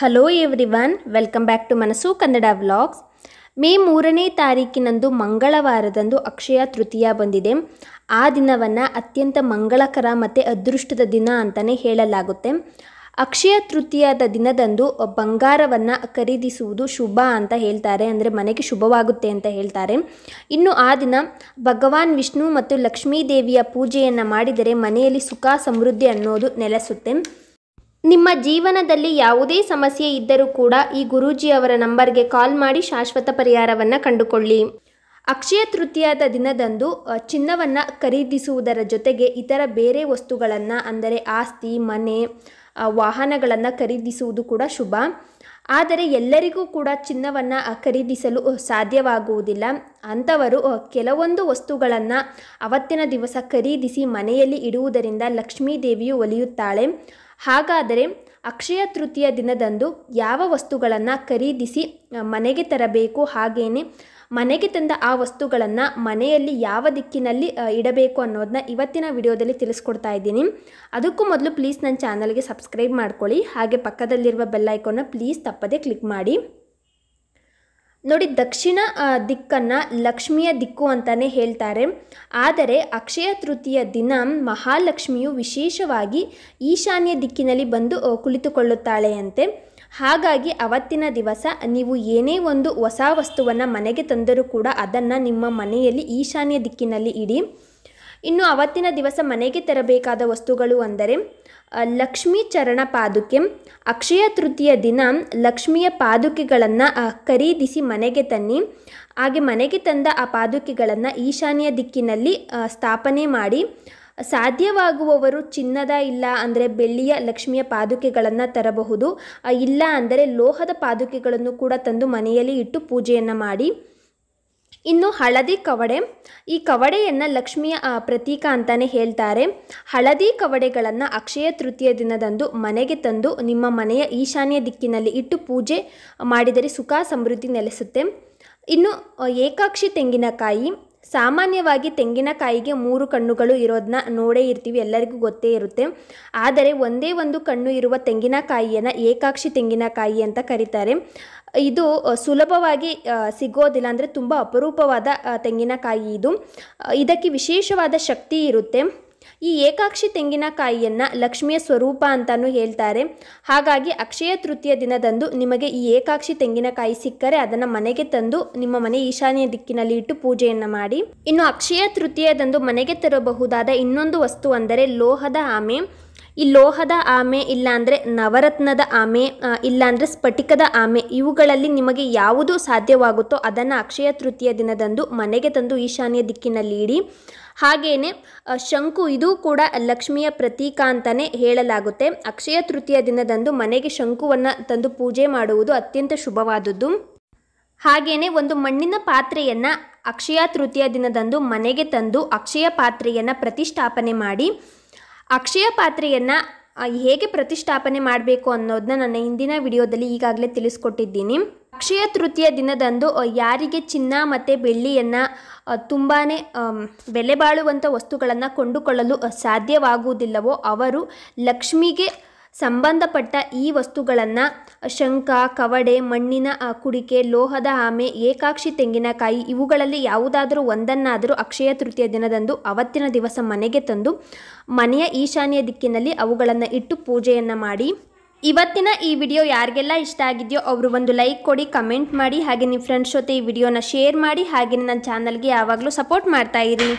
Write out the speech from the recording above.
hello everyone welcome back to Manasu Kannada vlogs May ಮೂರನೇ ತಾರೀಕಿನಂದು ಮಂಗಳವಾರದಂದು ಅಕ್ಷಯ ತೃತೀಯ ಬಂದಿದೆ ಆ ದಿನವನ್ನು ಅತ್ಯಂತ ಮಂಗಳಕರ ಮತ್ತು ಅದೃಷ್ಟದ ದಿನ ಅಂತಲೇ ಹೇಳಲಾಗುತ್ತೆ ಅಕ್ಷಯ ತೃತೀಯದ ದಿನದಂದು ಬಂಗಾರವನ್ನು ಖರೀದಿಸುವುದು ಶುಭ ಅಂತ ಹೇಳ್ತಾರೆ ಅಂದರೆ ಮನೆಗೆ ಶುಭವಾಗುತ್ತೆ ಅಂತ ಹೇಳ್ತಾರೆ ಇನ್ನು ಆ ದಿನ ಭಗವಾನ್ ವಿಷ್ಣು ಮತ್ತು ಲಕ್ಷ್ಮೀ ದೇವಿಯ ಪೂಜೆಯನ್ನು ಮಾಡಿದರೆ ಮನೆಯಲ್ಲಿ ಸುಖ ಸಮೃದ್ಧಿ ಅನ್ನೋದು ನೆಲೆಸುತ್ತೆ ನಿಮ್ಮ ಜೀವನದಲ್ಲಿ ಯಾವುದೇ ಸಮಸ್ಯೆ ಇದ್ದರೂ ಕೂಡ ಈ ಗುರೂಜಿಯವರ ನಂಬರ್ಗೆ ಕಾಲ್ ಮಾಡಿ ಶಾಶ್ವತ ಪರಿಹಾರವನ್ನು ಕಂಡುಕೊಳ್ಳಿ ಅಕ್ಷಯ ತೃತೀಯದ ದಿನದಂದು ಚಿನ್ನವನ್ನು ಖರೀದಿಸುವುದರ ಜೊತೆಗೆ ಇತರ ಬೇರೆ ವಸ್ತುಗಳನ್ನು ಅಂದರೆ ಆಸ್ತಿ ಮನೆ ವಾಹನಗಳನ್ನು ಖರೀದಿಸುವುದು ಕೂಡ ಶುಭ ಆದರೆ ಎಲ್ಲರಿಗೂ ಕೂಡ ಚಿನ್ನವನ್ನು ಖರೀದಿಸಲು ಸಾಧ್ಯವಾಗುವುದಿಲ್ಲ ಅಂಥವರು ಕೆಲವೊಂದು ವಸ್ತುಗಳನ್ನು ಅವತ್ತಿನ ದಿವಸ ಖರೀದಿಸಿ ಮನೆಯಲ್ಲಿ ಇಡುವುದರಿಂದ ಲಕ್ಷ್ಮೀ ದೇವಿಯು ಒಲಿಯುತ್ತಾಳೆ ಹಾಗಾದರೆ ಅಕ್ಷಯ ತೃತೀಯ ದಿನದಂದು ಯಾವ ವಸ್ತುಗಳನ್ನು ಖರೀದಿಸಿ ಮನೆಗೆ ತರಬೇಕು ಹಾಗೆಯೇ ಮನೆಗೆ ತಂದ ಆ ವಸ್ತುಗಳನ್ನು ಮನೆಯಲ್ಲಿ ಯಾವ ದಿಕ್ಕಿನಲ್ಲಿ ಇಡಬೇಕು ಅನ್ನೋದನ್ನ ಇವತ್ತಿನ ವಿಡಿಯೋದಲ್ಲಿ ತಿಳಿಸ್ಕೊಡ್ತಾ ಇದ್ದೀನಿ ಅದಕ್ಕೂ ಮೊದಲು ಪ್ಲೀಸ್ ನನ್ನ ಚಾನಲ್ಗೆ ಸಬ್ಸ್ಕ್ರೈಬ್ ಮಾಡ್ಕೊಳ್ಳಿ ಹಾಗೆ ಪಕ್ಕದಲ್ಲಿರುವ ಬೆಲ್ಲೈಕನ್ನ ಪ್ಲೀಸ್ ತಪ್ಪದೇ ಕ್ಲಿಕ್ ಮಾಡಿ ನೋಡಿ ದಕ್ಷಿಣ ದಿಕ್ಕನ್ನು ಲಕ್ಷ್ಮಿಯ ದಿಕ್ಕು ಅಂತಲೇ ಹೇಳ್ತಾರೆ ಆದರೆ ಅಕ್ಷಯ ತೃತೀಯ ದಿನ ಮಹಾಲಕ್ಷ್ಮಿಯು ವಿಶೇಷವಾಗಿ ಈಶಾನ್ಯ ದಿಕ್ಕಿನಲ್ಲಿ ಬಂದು ಕುಳಿತುಕೊಳ್ಳುತ್ತಾಳೆಯಂತೆ ಹಾಗಾಗಿ ಅವತ್ತಿನ ದಿವಸ ನೀವು ಏನೇ ಒಂದು ಹೊಸ ವಸ್ತುವನ್ನು ಮನೆಗೆ ತಂದರೂ ಕೂಡ ಅದನ್ನು ನಿಮ್ಮ ಮನೆಯಲ್ಲಿ ಈಶಾನ್ಯ ದಿಕ್ಕಿನಲ್ಲಿ ಇಡಿ ಇನ್ನು ಅವತ್ತಿನ ದಿವಸ ಮನೆಗೆ ತರಬೇಕಾದ ವಸ್ತುಗಳು ಅಂದರೆ ಲಕ್ಷ್ಮೀ ಚರಣ ಪಾದುಕೆ ಅಕ್ಷಯ ತೃತೀಯ ದಿನ ಲಕ್ಷ್ಮಿಯ ಪಾದುಕೆಗಳನ್ನು ಖರೀದಿಸಿ ಮನೆಗೆ ತನ್ನಿ ಹಾಗೆ ಮನೆಗೆ ತಂದ ಆ ಪಾದುಕೆಗಳನ್ನು ಈಶಾನ್ಯ ದಿಕ್ಕಿನಲ್ಲಿ ಸ್ಥಾಪನೆ ಮಾಡಿ ಸಾಧ್ಯವಾಗುವವರು ಚಿನ್ನದ ಇಲ್ಲ ಅಂದರೆ ಬೆಳ್ಳಿಯ ಲಕ್ಷ್ಮಿಯ ಪಾದುಕೆಗಳನ್ನು ತರಬಹುದು ಇಲ್ಲ ಅಂದರೆ ಲೋಹದ ಪಾದುಕೆಗಳನ್ನು ಕೂಡ ತಂದು ಮನೆಯಲ್ಲಿ ಇಟ್ಟು ಪೂಜೆಯನ್ನು ಮಾಡಿ ಇನ್ನು ಹಳದಿ ಕವಡೆ ಈ ಕವಡೆಯನ್ನು ಲಕ್ಷ್ಮಿಯ ಪ್ರತೀಕ ಅಂತಲೇ ಹೇಳ್ತಾರೆ ಹಳದಿ ಕವಡೆಗಳನ್ನು ಅಕ್ಷಯ ತೃತೀಯ ದಿನದಂದು ಮನೆಗೆ ತಂದು ನಿಮ್ಮ ಮನೆಯ ಈಶಾನ್ಯ ದಿಕ್ಕಿನಲ್ಲಿ ಇಟ್ಟು ಪೂಜೆ ಮಾಡಿದರೆ ಸುಖ ಸಮೃದ್ಧಿ ನೆಲೆಸುತ್ತೆ ಇನ್ನು ಏಕಾಕ್ಷಿ ತೆಂಗಿನಕಾಯಿ ಸಾಮಾನ್ಯವಾಗಿ ತೆಂಗಿನಕಾಯಿಗೆ ಮೂರು ಕಣ್ಣುಗಳು ಇರೋದನ್ನ ನೋಡೇ ಇರ್ತೀವಿ ಎಲ್ಲರಿಗೂ ಗೊತ್ತೇ ಇರುತ್ತೆ ಆದರೆ ಒಂದೇ ಒಂದು ಕಣ್ಣು ಇರುವ ತೆಂಗಿನಕಾಯಿಯನ್ನು ಏಕಾಕ್ಷಿ ತೆಂಗಿನಕಾಯಿ ಅಂತ ಕರೀತಾರೆ ಇದು ಸುಲಭವಾಗಿ ಸಿಗೋದಿಲ್ಲ ಅಂದರೆ ತುಂಬ ಅಪರೂಪವಾದ ತೆಂಗಿನಕಾಯಿ ಇದು ಇದಕ್ಕೆ ವಿಶೇಷವಾದ ಶಕ್ತಿ ಇರುತ್ತೆ ಈ ಏಕಾಕ್ಷಿ ತೆಂಗಿನಕಾಯಿಯನ್ನು ಲಕ್ಷ್ಮಿಯ ಸ್ವರೂಪ ಅಂತಲೂ ಹೇಳ್ತಾರೆ ಹಾಗಾಗಿ ಅಕ್ಷಯ ತೃತೀಯ ದಿನದಂದು ನಿಮಗೆ ಈ ಏಕಾಕ್ಷಿ ತೆಂಗಿನಕಾಯಿ ಸಿಕ್ಕರೆ ಅದನ್ನು ಮನೆಗೆ ತಂದು ನಿಮ್ಮ ಮನೆ ಈಶಾನ್ಯ ದಿಕ್ಕಿನಲ್ಲಿ ಇಟ್ಟು ಪೂಜೆಯನ್ನು ಮಾಡಿ ಇನ್ನು ಅಕ್ಷಯ ತೃತೀಯದಂದು ಮನೆಗೆ ತರಬಹುದಾದ ಇನ್ನೊಂದು ವಸ್ತು ಅಂದರೆ ಲೋಹದ ಆಮೆ ಈ ಲೋಹದ ಆಮೆ ಇಲ್ಲಾಂದರೆ ನವರತ್ನದ ಆಮೆ ಇಲ್ಲಾಂದರೆ ಸ್ಫಟಿಕದ ಆಮೆ ಇವುಗಳಲ್ಲಿ ನಿಮಗೆ ಯಾವುದು ಸಾಧ್ಯವಾಗುತ್ತೋ ಅದನ್ನು ಅಕ್ಷಯ ತೃತೀಯ ದಿನದಂದು ಮನೆಗೆ ತಂದು ಈಶಾನ್ಯ ದಿಕ್ಕಿನಲ್ಲಿ ಇಡಿ ಹಾಗೆಯೇ ಶಂಕು ಇದು ಕೂಡ ಲಕ್ಷ್ಮಿಯ ಪ್ರತೀಕ ಅಂತಲೇ ಹೇಳಲಾಗುತ್ತೆ ಅಕ್ಷಯ ತೃತೀಯ ದಿನದಂದು ಮನೆಗೆ ಶಂಕುವನ್ನು ತಂದು ಪೂಜೆ ಮಾಡುವುದು ಅತ್ಯಂತ ಶುಭವಾದದ್ದು ಹಾಗೆಯೇ ಒಂದು ಮಣ್ಣಿನ ಪಾತ್ರೆಯನ್ನು ಅಕ್ಷಯ ತೃತೀಯ ದಿನದಂದು ಮನೆಗೆ ತಂದು ಅಕ್ಷಯ ಪಾತ್ರೆಯನ್ನು ಪ್ರತಿಷ್ಠಾಪನೆ ಮಾಡಿ ಅಕ್ಷಯ ಪಾತ್ರೆಯನ್ನು ಹೇಗೆ ಪ್ರತಿಷ್ಠಾಪನೆ ಮಾಡಬೇಕು ಅನ್ನೋದನ್ನ ನನ್ನ ಹಿಂದಿನ ವಿಡಿಯೋದಲ್ಲಿ ಈಗಾಗಲೇ ತಿಳಿಸ್ಕೊಟ್ಟಿದ್ದೀನಿ ಅಕ್ಷಯ ತೃತೀಯ ದಿನದಂದು ಯಾರಿಗೆ ಚಿನ್ನ ಮತ್ತು ಬೆಳ್ಳಿಯನ್ನು ತುಂಬಾ ಬೆಲೆ ಬಾಳುವಂಥ ವಸ್ತುಗಳನ್ನು ಕೊಂಡುಕೊಳ್ಳಲು ಸಾಧ್ಯವಾಗುವುದಿಲ್ಲವೋ ಅವರು ಲಕ್ಷ್ಮಿಗೆ ಸಂಬಂಧಪಟ್ಟ ಈ ವಸ್ತುಗಳನ್ನು ಶಂಖ ಕವಡೆ ಮಣ್ಣಿನ ಕುಡಿಕೆ ಲೋಹದ ಆಮೆ ಏಕಾಕ್ಷಿ ತೆಂಗಿನಕಾಯಿ ಇವುಗಳಲ್ಲಿ ಯಾವುದಾದರೂ ಒಂದನ್ನಾದರೂ ಅಕ್ಷಯ ತೃತೀಯ ದಿನದಂದು ಅವತ್ತಿನ ದಿವಸ ಮನೆಗೆ ತಂದು ಮನೆಯ ಈಶಾನ್ಯ ದಿಕ್ಕಿನಲ್ಲಿ ಅವುಗಳನ್ನು ಇಟ್ಟು ಪೂಜೆಯನ್ನು ಮಾಡಿ ಇವತ್ತಿನ ಈ ವಿಡಿಯೋ ಯಾರಿಗೆಲ್ಲ ಇಷ್ಟ ಆಗಿದೆಯೋ ಅವರು ಒಂದು ಲೈಕ್ ಕೊಡಿ ಕಮೆಂಟ್ ಮಾಡಿ ಹಾಗೆ ನಿಮ್ಮ ಫ್ರೆಂಡ್ಸ್ ಜೊತೆ ಈ ವಿಡಿಯೋನ ಶೇರ್ ಮಾಡಿ ಹಾಗೆ ನನ್ನ ಚಾನಲ್ಗೆ ಯಾವಾಗಲೂ ಸಪೋರ್ಟ್ ಮಾಡ್ತಾಯಿರಿ